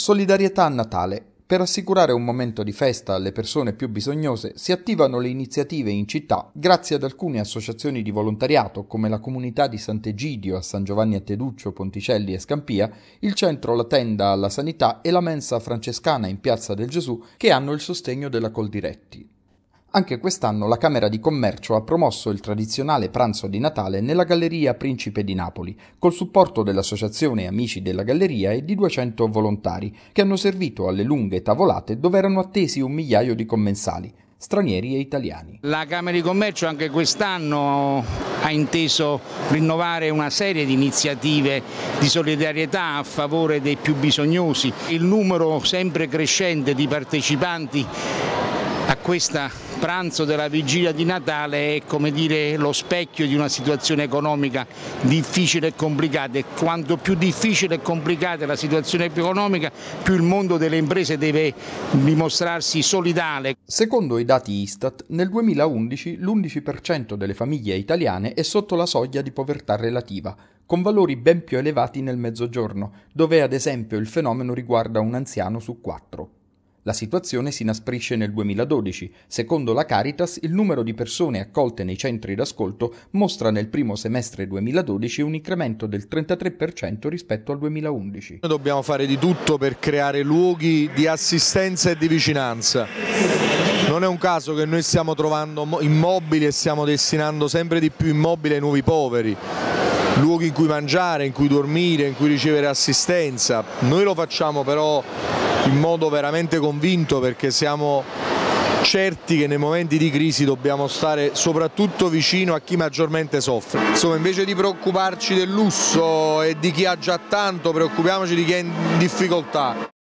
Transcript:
Solidarietà Natale. Per assicurare un momento di festa alle persone più bisognose si attivano le iniziative in città grazie ad alcune associazioni di volontariato come la comunità di Sant'Egidio a San Giovanni a Teduccio, Ponticelli e Scampia, il centro La Tenda alla Sanità e la mensa francescana in Piazza del Gesù che hanno il sostegno della Coldiretti. Anche quest'anno la Camera di Commercio ha promosso il tradizionale pranzo di Natale nella Galleria Principe di Napoli, col supporto dell'Associazione Amici della Galleria e di 200 volontari, che hanno servito alle lunghe tavolate dove erano attesi un migliaio di commensali, stranieri e italiani. La Camera di Commercio anche quest'anno ha inteso rinnovare una serie di iniziative di solidarietà a favore dei più bisognosi. Il numero sempre crescente di partecipanti a questo pranzo della vigilia di Natale è come dire lo specchio di una situazione economica difficile e complicata e quanto più difficile e complicata è la situazione economica più il mondo delle imprese deve dimostrarsi solidale. Secondo i dati Istat nel 2011 l'11% delle famiglie italiane è sotto la soglia di povertà relativa con valori ben più elevati nel mezzogiorno, dove ad esempio il fenomeno riguarda un anziano su quattro. La situazione si inasprisce nel 2012. Secondo la Caritas, il numero di persone accolte nei centri d'ascolto mostra nel primo semestre 2012 un incremento del 33% rispetto al 2011. Noi dobbiamo fare di tutto per creare luoghi di assistenza e di vicinanza. Non è un caso che noi stiamo trovando immobili e stiamo destinando sempre di più immobili ai nuovi poveri luoghi in cui mangiare, in cui dormire, in cui ricevere assistenza. Noi lo facciamo però in modo veramente convinto perché siamo certi che nei momenti di crisi dobbiamo stare soprattutto vicino a chi maggiormente soffre. Insomma, invece di preoccuparci del lusso e di chi ha già tanto, preoccupiamoci di chi è in difficoltà.